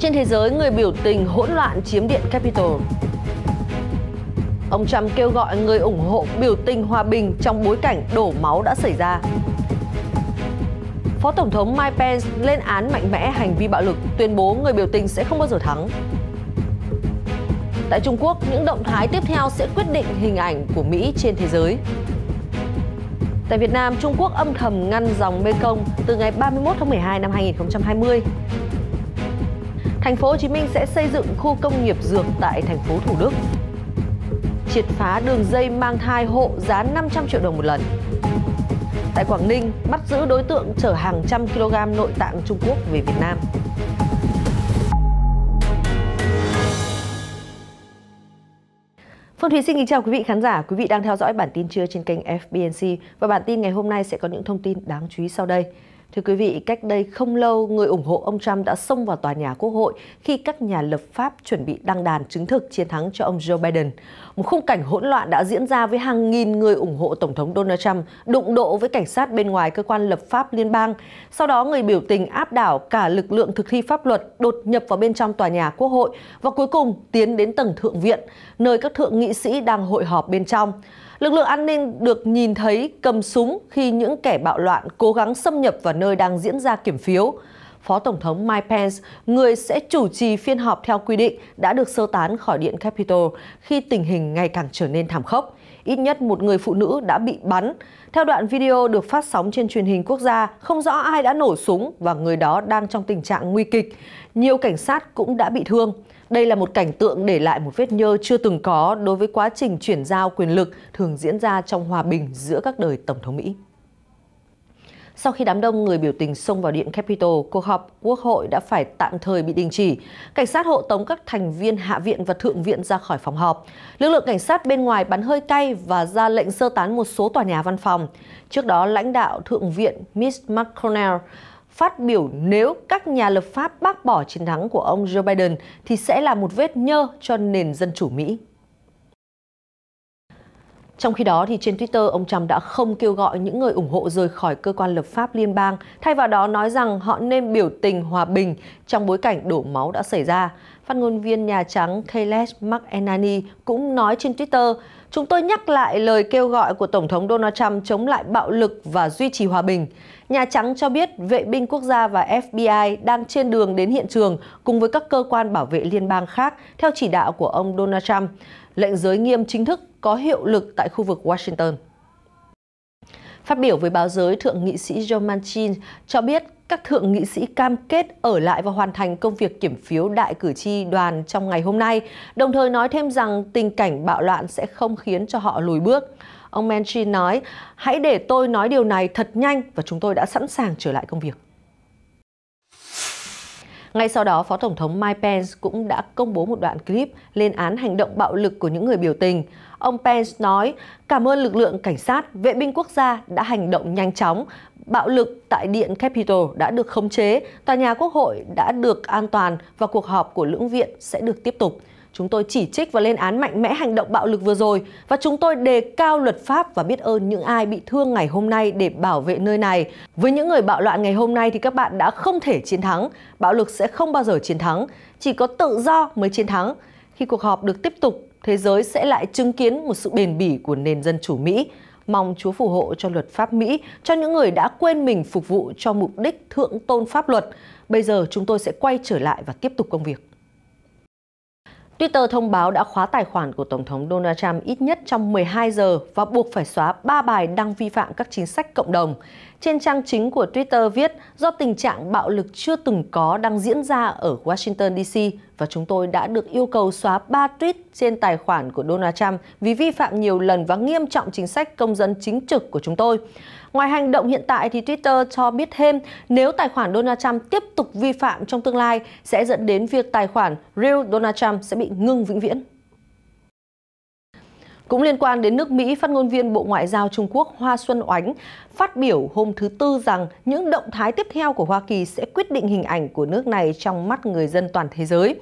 Trên thế giới, người biểu tình hỗn loạn chiếm điện Capitol. Ông Trump kêu gọi người ủng hộ biểu tình hòa bình trong bối cảnh đổ máu đã xảy ra. Phó Tổng thống Mike Pence lên án mạnh mẽ hành vi bạo lực, tuyên bố người biểu tình sẽ không bao giờ thắng. Tại Trung Quốc, những động thái tiếp theo sẽ quyết định hình ảnh của Mỹ trên thế giới. Tại Việt Nam, Trung Quốc âm thầm ngăn dòng Mekong từ ngày 31 tháng 12 năm 2020. Thành phố Hồ Chí Minh sẽ xây dựng khu công nghiệp dược tại thành phố Thủ Đức. Triệt phá đường dây mang thai hộ giá 500 triệu đồng một lần. Tại Quảng Ninh, bắt giữ đối tượng chở hàng trăm kg nội tạng Trung Quốc về Việt Nam. Phương Thúy xin kính chào quý vị khán giả. Quý vị đang theo dõi bản tin trưa trên kênh FBNC và bản tin ngày hôm nay sẽ có những thông tin đáng chú ý sau đây. Thưa quý vị, cách đây không lâu, người ủng hộ ông Trump đã xông vào tòa nhà Quốc hội khi các nhà lập pháp chuẩn bị đăng đàn chứng thực chiến thắng cho ông Joe Biden. Một khung cảnh hỗn loạn đã diễn ra với hàng nghìn người ủng hộ Tổng thống Donald Trump đụng độ với cảnh sát bên ngoài cơ quan lập pháp liên bang. Sau đó, người biểu tình áp đảo cả lực lượng thực thi pháp luật đột nhập vào bên trong tòa nhà Quốc hội và cuối cùng tiến đến tầng Thượng viện, nơi các thượng nghị sĩ đang hội họp bên trong. Lực lượng an ninh được nhìn thấy cầm súng khi những kẻ bạo loạn cố gắng xâm nhập vào nơi đang diễn ra kiểm phiếu. Phó Tổng thống Mike Pence, người sẽ chủ trì phiên họp theo quy định, đã được sơ tán khỏi Điện Capitol khi tình hình ngày càng trở nên thảm khốc. Ít nhất một người phụ nữ đã bị bắn. Theo đoạn video được phát sóng trên truyền hình quốc gia, không rõ ai đã nổ súng và người đó đang trong tình trạng nguy kịch. Nhiều cảnh sát cũng đã bị thương. Đây là một cảnh tượng để lại một vết nhơ chưa từng có đối với quá trình chuyển giao quyền lực thường diễn ra trong hòa bình giữa các đời Tổng thống Mỹ. Sau khi đám đông người biểu tình xông vào điện Capitol, cuộc họp quốc hội đã phải tạm thời bị đình chỉ. Cảnh sát hộ tống các thành viên hạ viện và thượng viện ra khỏi phòng họp. Lực lượng cảnh sát bên ngoài bắn hơi cay và ra lệnh sơ tán một số tòa nhà văn phòng. Trước đó, lãnh đạo thượng viện Mitch McConnell phát biểu nếu các nhà lập pháp bác bỏ chiến thắng của ông Joe Biden thì sẽ là một vết nhơ cho nền dân chủ Mỹ. Trong khi đó, thì trên Twitter, ông Trump đã không kêu gọi những người ủng hộ rời khỏi cơ quan lập pháp liên bang, thay vào đó nói rằng họ nên biểu tình hòa bình trong bối cảnh đổ máu đã xảy ra. Phát ngôn viên Nhà Trắng Kailash McEnany cũng nói trên Twitter, Chúng tôi nhắc lại lời kêu gọi của Tổng thống Donald Trump chống lại bạo lực và duy trì hòa bình. Nhà Trắng cho biết vệ binh quốc gia và FBI đang trên đường đến hiện trường cùng với các cơ quan bảo vệ liên bang khác theo chỉ đạo của ông Donald Trump lệnh giới nghiêm chính thức có hiệu lực tại khu vực Washington. Phát biểu với báo giới, Thượng nghị sĩ John Manchin cho biết các thượng nghị sĩ cam kết ở lại và hoàn thành công việc kiểm phiếu đại cử tri đoàn trong ngày hôm nay, đồng thời nói thêm rằng tình cảnh bạo loạn sẽ không khiến cho họ lùi bước. Ông Manchin nói, hãy để tôi nói điều này thật nhanh và chúng tôi đã sẵn sàng trở lại công việc. Ngay sau đó, Phó Tổng thống Mike Pence cũng đã công bố một đoạn clip lên án hành động bạo lực của những người biểu tình. Ông Pence nói cảm ơn lực lượng cảnh sát, vệ binh quốc gia đã hành động nhanh chóng. Bạo lực tại Điện Capitol đã được khống chế, tòa nhà quốc hội đã được an toàn và cuộc họp của lưỡng viện sẽ được tiếp tục. Chúng tôi chỉ trích và lên án mạnh mẽ hành động bạo lực vừa rồi và chúng tôi đề cao luật pháp và biết ơn những ai bị thương ngày hôm nay để bảo vệ nơi này. Với những người bạo loạn ngày hôm nay thì các bạn đã không thể chiến thắng. Bạo lực sẽ không bao giờ chiến thắng. Chỉ có tự do mới chiến thắng. Khi cuộc họp được tiếp tục, thế giới sẽ lại chứng kiến một sự bền bỉ của nền dân chủ Mỹ mong Chúa phù hộ cho luật pháp Mỹ, cho những người đã quên mình phục vụ cho mục đích thượng tôn pháp luật. Bây giờ chúng tôi sẽ quay trở lại và tiếp tục công việc. Twitter thông báo đã khóa tài khoản của Tổng thống Donald Trump ít nhất trong 12 giờ và buộc phải xóa 3 bài đăng vi phạm các chính sách cộng đồng. Trên trang chính của Twitter viết do tình trạng bạo lực chưa từng có đang diễn ra ở Washington DC và chúng tôi đã được yêu cầu xóa 3 tweet trên tài khoản của Donald Trump vì vi phạm nhiều lần và nghiêm trọng chính sách công dân chính trực của chúng tôi. Ngoài hành động hiện tại thì Twitter cho biết thêm nếu tài khoản Donald Trump tiếp tục vi phạm trong tương lai sẽ dẫn đến việc tài khoản Real Donald Trump sẽ bị ngưng vĩnh viễn. Cũng liên quan đến nước Mỹ, phát ngôn viên Bộ Ngoại giao Trung Quốc Hoa Xuân Oánh phát biểu hôm thứ Tư rằng những động thái tiếp theo của Hoa Kỳ sẽ quyết định hình ảnh của nước này trong mắt người dân toàn thế giới.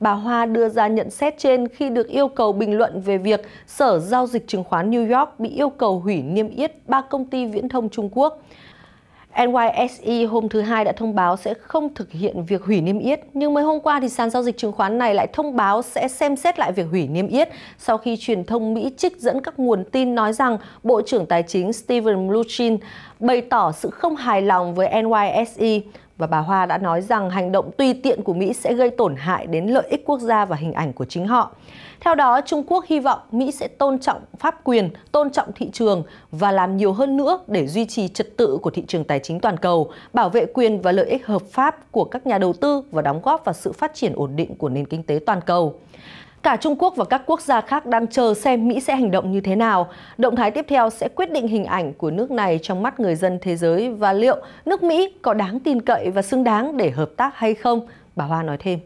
Bà Hoa đưa ra nhận xét trên khi được yêu cầu bình luận về việc Sở Giao dịch Chứng khoán New York bị yêu cầu hủy niêm yết ba công ty viễn thông Trung Quốc. NYSE hôm thứ Hai đã thông báo sẽ không thực hiện việc hủy niêm yết, nhưng mới hôm qua thì sàn giao dịch chứng khoán này lại thông báo sẽ xem xét lại việc hủy niêm yết sau khi truyền thông Mỹ trích dẫn các nguồn tin nói rằng Bộ trưởng Tài chính Steven Mnuchin bày tỏ sự không hài lòng với NYSE. Và bà Hoa đã nói rằng hành động tùy tiện của Mỹ sẽ gây tổn hại đến lợi ích quốc gia và hình ảnh của chính họ. Theo đó, Trung Quốc hy vọng Mỹ sẽ tôn trọng pháp quyền, tôn trọng thị trường và làm nhiều hơn nữa để duy trì trật tự của thị trường tài chính toàn cầu, bảo vệ quyền và lợi ích hợp pháp của các nhà đầu tư và đóng góp vào sự phát triển ổn định của nền kinh tế toàn cầu. Cả Trung Quốc và các quốc gia khác đang chờ xem Mỹ sẽ hành động như thế nào. Động thái tiếp theo sẽ quyết định hình ảnh của nước này trong mắt người dân thế giới và liệu nước Mỹ có đáng tin cậy và xứng đáng để hợp tác hay không, bà Hoa nói thêm.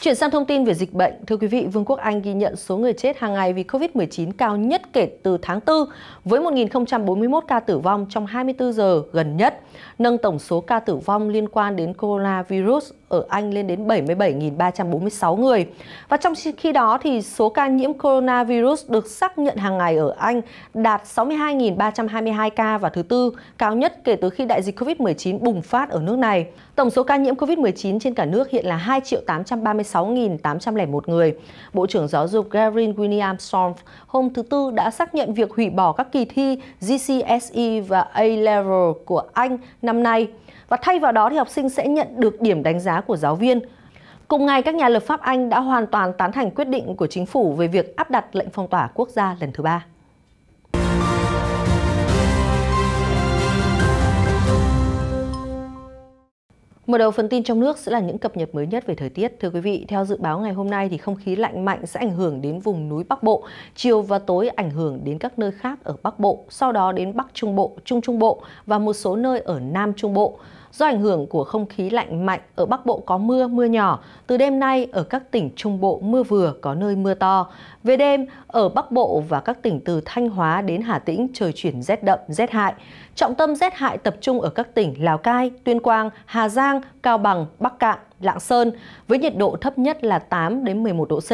Chuyển sang thông tin về dịch bệnh, thưa quý vị, Vương quốc Anh ghi nhận số người chết hàng ngày vì COVID-19 cao nhất kể từ tháng 4 với 1.041 ca tử vong trong 24 giờ gần nhất, nâng tổng số ca tử vong liên quan đến coronavirus ở Anh lên đến 77.346 người. Và trong khi đó thì số ca nhiễm coronavirus được xác nhận hàng ngày ở Anh đạt 62.322 ca và thứ tư, cao nhất kể từ khi đại dịch COVID-19 bùng phát ở nước này. Tổng số ca nhiễm COVID-19 trên cả nước hiện là 2 836.801 người. Bộ trưởng Giáo dục Gavin William Storm hôm thứ Tư đã xác nhận việc hủy bỏ các kỳ thi GCSE và A-Level của Anh năm nay và thay vào đó thì học sinh sẽ nhận được điểm đánh giá của giáo viên. Cùng ngày, các nhà lập pháp Anh đã hoàn toàn tán thành quyết định của chính phủ về việc áp đặt lệnh phong tỏa quốc gia lần thứ ba. Mở đầu phần tin trong nước sẽ là những cập nhật mới nhất về thời tiết. Thưa quý vị, theo dự báo ngày hôm nay thì không khí lạnh mạnh sẽ ảnh hưởng đến vùng núi Bắc Bộ, chiều và tối ảnh hưởng đến các nơi khác ở Bắc Bộ, sau đó đến Bắc Trung Bộ, Trung Trung Bộ và một số nơi ở Nam Trung Bộ. Do ảnh hưởng của không khí lạnh mạnh, ở Bắc Bộ có mưa, mưa nhỏ. Từ đêm nay, ở các tỉnh Trung Bộ mưa vừa, có nơi mưa to. Về đêm, ở Bắc Bộ và các tỉnh từ Thanh Hóa đến Hà Tĩnh trời chuyển rét đậm, rét hại. Trọng tâm rét hại tập trung ở các tỉnh Lào Cai, Tuyên Quang, Hà Giang, Cao Bằng, Bắc Cạn, Lạng Sơn với nhiệt độ thấp nhất là 8 đến 11 độ C,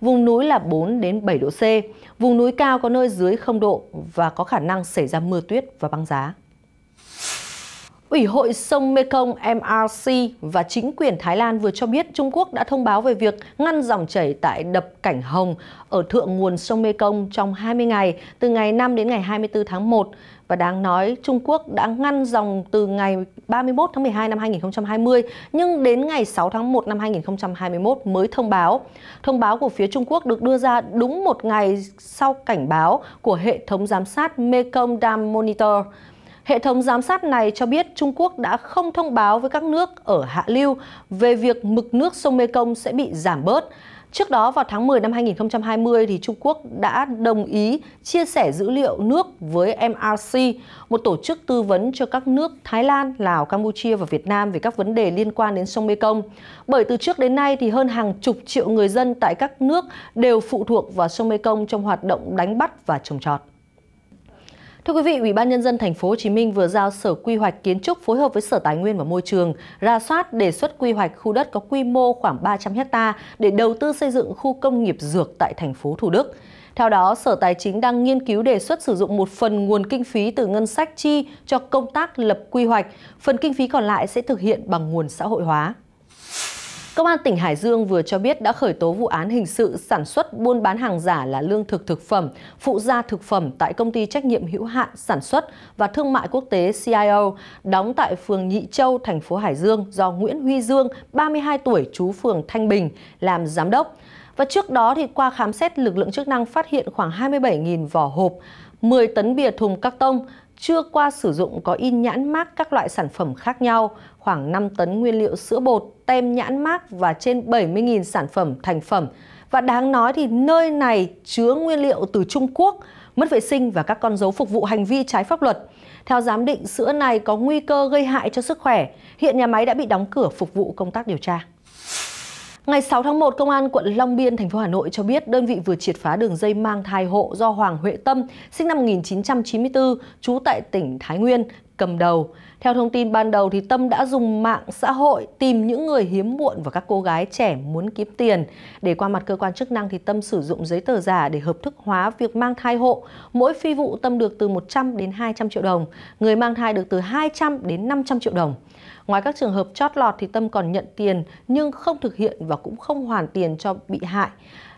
vùng núi là 4 đến 7 độ C, vùng núi cao có nơi dưới 0 độ và có khả năng xảy ra mưa tuyết và băng giá. Ủy hội sông Mekong MRC và chính quyền Thái Lan vừa cho biết Trung Quốc đã thông báo về việc ngăn dòng chảy tại đập Cảnh Hồng ở thượng nguồn sông Mekong trong 20 ngày, từ ngày 5 đến ngày 24 tháng 1. Và đáng nói, Trung Quốc đã ngăn dòng từ ngày 31 tháng 12 năm 2020, nhưng đến ngày 6 tháng 1 năm 2021 mới thông báo. Thông báo của phía Trung Quốc được đưa ra đúng một ngày sau cảnh báo của hệ thống giám sát Mekong Dam Monitor – Hệ thống giám sát này cho biết Trung Quốc đã không thông báo với các nước ở hạ lưu về việc mực nước sông Mekong sẽ bị giảm bớt. Trước đó vào tháng 10 năm 2020 thì Trung Quốc đã đồng ý chia sẻ dữ liệu nước với MRC, một tổ chức tư vấn cho các nước Thái Lan, Lào, Campuchia và Việt Nam về các vấn đề liên quan đến sông Mekong. Bởi từ trước đến nay thì hơn hàng chục triệu người dân tại các nước đều phụ thuộc vào sông Mekong trong hoạt động đánh bắt và trồng trọt. Thưa quý vị, Ủy ban nhân dân thành phố Hồ Chí Minh vừa giao Sở Quy hoạch Kiến trúc phối hợp với Sở Tài nguyên và Môi trường ra soát đề xuất quy hoạch khu đất có quy mô khoảng 300 ha để đầu tư xây dựng khu công nghiệp dược tại thành phố Thủ Đức. Theo đó, Sở Tài chính đang nghiên cứu đề xuất sử dụng một phần nguồn kinh phí từ ngân sách chi cho công tác lập quy hoạch, phần kinh phí còn lại sẽ thực hiện bằng nguồn xã hội hóa. Công an tỉnh Hải Dương vừa cho biết đã khởi tố vụ án hình sự sản xuất buôn bán hàng giả là lương thực thực phẩm, phụ gia thực phẩm tại công ty trách nhiệm hữu hạn sản xuất và thương mại quốc tế CIO đóng tại phường Nhị Châu, thành phố Hải Dương do Nguyễn Huy Dương, 32 tuổi, trú phường Thanh Bình làm giám đốc. Và trước đó thì qua khám xét lực lượng chức năng phát hiện khoảng 27.000 vỏ hộp, 10 tấn bìa thùng các tông, chưa qua sử dụng có in nhãn mác các loại sản phẩm khác nhau, khoảng 5 tấn nguyên liệu sữa bột, tem nhãn mác và trên 70.000 sản phẩm thành phẩm. Và đáng nói thì nơi này chứa nguyên liệu từ Trung Quốc, mất vệ sinh và các con dấu phục vụ hành vi trái pháp luật. Theo giám định, sữa này có nguy cơ gây hại cho sức khỏe. Hiện nhà máy đã bị đóng cửa phục vụ công tác điều tra. Ngày 6 tháng 1, Công an quận Long Biên, thành phố Hà Nội cho biết đơn vị vừa triệt phá đường dây mang thai hộ do Hoàng Huệ Tâm, sinh năm 1994, trú tại tỉnh Thái Nguyên, cầm đầu. Theo thông tin ban đầu thì Tâm đã dùng mạng xã hội tìm những người hiếm muộn và các cô gái trẻ muốn kiếm tiền. Để qua mặt cơ quan chức năng thì Tâm sử dụng giấy tờ giả để hợp thức hóa việc mang thai hộ. Mỗi phi vụ Tâm được từ 100 đến 200 triệu đồng, người mang thai được từ 200 đến 500 triệu đồng. Ngoài các trường hợp chót lọt thì Tâm còn nhận tiền nhưng không thực hiện và cũng không hoàn tiền cho bị hại.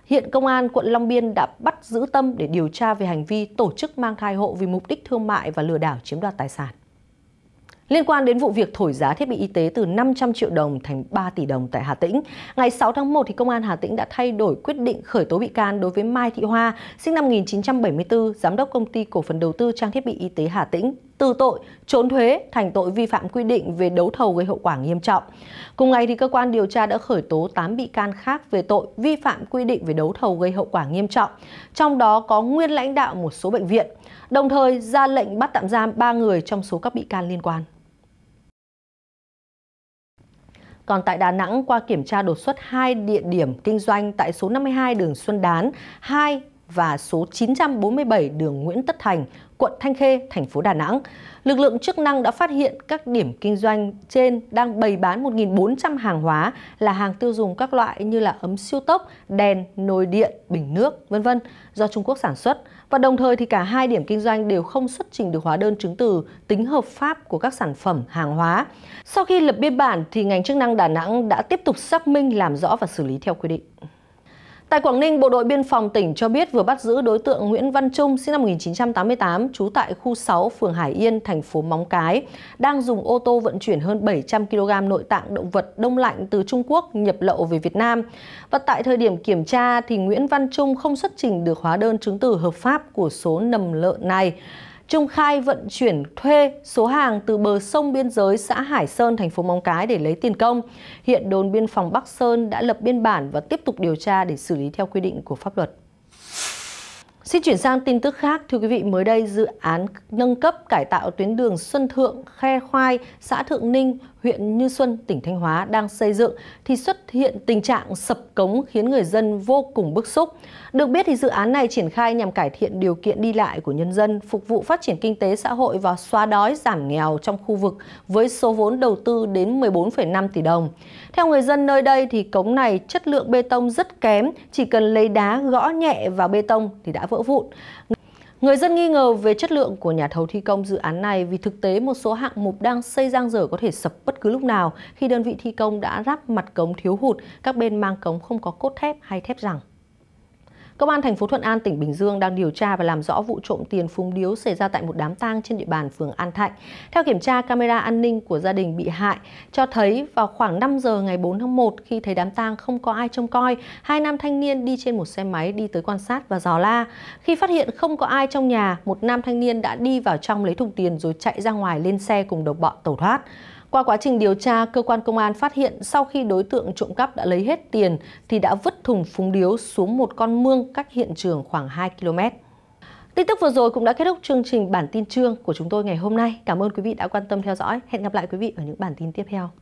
Hiện Công an quận Long Biên đã bắt giữ Tâm để điều tra về hành vi tổ chức mang thai hộ vì mục đích thương mại và lừa đảo chiếm đoạt tài sản. Liên quan đến vụ việc thổi giá thiết bị y tế từ 500 triệu đồng thành 3 tỷ đồng tại Hà Tĩnh, ngày 6 tháng 1 thì công an Hà Tĩnh đã thay đổi quyết định khởi tố bị can đối với Mai Thị Hoa, sinh năm 1974, giám đốc công ty cổ phần đầu tư trang thiết bị y tế Hà Tĩnh từ tội trốn thuế thành tội vi phạm quy định về đấu thầu gây hậu quả nghiêm trọng. Cùng ngày thì cơ quan điều tra đã khởi tố 8 bị can khác về tội vi phạm quy định về đấu thầu gây hậu quả nghiêm trọng, trong đó có nguyên lãnh đạo một số bệnh viện, đồng thời ra lệnh bắt tạm giam 3 người trong số các bị can liên quan. Còn tại Đà Nẵng, qua kiểm tra đột xuất hai địa điểm kinh doanh tại số 52 đường Xuân Đán 2 và số 947 đường Nguyễn Tất Thành, quận Thanh Khê, thành phố Đà Nẵng. Lực lượng chức năng đã phát hiện các điểm kinh doanh trên đang bày bán 1.400 hàng hóa là hàng tiêu dùng các loại như là ấm siêu tốc, đèn, nồi điện, bình nước, vân vân do Trung Quốc sản xuất. Và đồng thời thì cả hai điểm kinh doanh đều không xuất trình được hóa đơn chứng từ tính hợp pháp của các sản phẩm hàng hóa. Sau khi lập biên bản thì ngành chức năng Đà Nẵng đã tiếp tục xác minh làm rõ và xử lý theo quy định. Tại Quảng Ninh, Bộ đội Biên phòng tỉnh cho biết vừa bắt giữ đối tượng Nguyễn Văn Trung, sinh năm 1988, trú tại khu 6, phường Hải Yên, thành phố Móng Cái, đang dùng ô tô vận chuyển hơn 700 kg nội tạng động vật đông lạnh từ Trung Quốc nhập lậu về Việt Nam. Và tại thời điểm kiểm tra thì Nguyễn Văn Trung không xuất trình được hóa đơn chứng từ hợp pháp của số nầm lợn này. Trung khai vận chuyển thuê số hàng từ bờ sông biên giới xã Hải Sơn, thành phố Móng Cái để lấy tiền công. Hiện đồn biên phòng Bắc Sơn đã lập biên bản và tiếp tục điều tra để xử lý theo quy định của pháp luật. Xin chuyển sang tin tức khác, thưa quý vị, mới đây dự án nâng cấp cải tạo tuyến đường Xuân Thượng, Khe Khoai, xã Thượng Ninh huyện Như Xuân, tỉnh Thanh Hóa đang xây dựng thì xuất hiện tình trạng sập cống khiến người dân vô cùng bức xúc. Được biết thì dự án này triển khai nhằm cải thiện điều kiện đi lại của nhân dân, phục vụ phát triển kinh tế xã hội và xóa đói giảm nghèo trong khu vực với số vốn đầu tư đến 14,5 tỷ đồng. Theo người dân nơi đây thì cống này chất lượng bê tông rất kém, chỉ cần lấy đá gõ nhẹ vào bê tông thì đã vỡ vụn. Người dân nghi ngờ về chất lượng của nhà thầu thi công dự án này vì thực tế một số hạng mục đang xây giang dở có thể sập bất cứ lúc nào khi đơn vị thi công đã ráp mặt cống thiếu hụt, các bên mang cống không có cốt thép hay thép rằng. Công an thành phố Thuận An, tỉnh Bình Dương đang điều tra và làm rõ vụ trộm tiền phúng điếu xảy ra tại một đám tang trên địa bàn phường An Thạnh. Theo kiểm tra camera an ninh của gia đình bị hại cho thấy vào khoảng 5 giờ ngày 4 tháng 1 khi thấy đám tang không có ai trông coi, hai nam thanh niên đi trên một xe máy đi tới quan sát và dò la. Khi phát hiện không có ai trong nhà, một nam thanh niên đã đi vào trong lấy thùng tiền rồi chạy ra ngoài lên xe cùng đồng bọn tẩu thoát. Qua quá trình điều tra, cơ quan công an phát hiện sau khi đối tượng trộm cắp đã lấy hết tiền thì đã vứt thùng phúng điếu xuống một con mương cách hiện trường khoảng 2 km. Tin tức vừa rồi cũng đã kết thúc chương trình bản tin trương của chúng tôi ngày hôm nay. Cảm ơn quý vị đã quan tâm theo dõi. Hẹn gặp lại quý vị ở những bản tin tiếp theo.